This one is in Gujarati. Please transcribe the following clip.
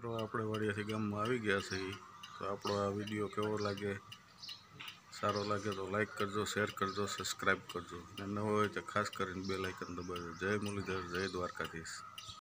મિત્રો આપણે વાડિયાથી ગામમાં આવી ગયા છીએ તો આપણો આ વિડીયો કેવો લાગે સારો લાગે તો લાઇક કરજો શેર કરજો સબસ્ક્રાઈબ કરજો અને ન હોય તો ખાસ કરીને બે લાઇકન દબાવજો જય મુરલીધર જય દ્વારકાધીશ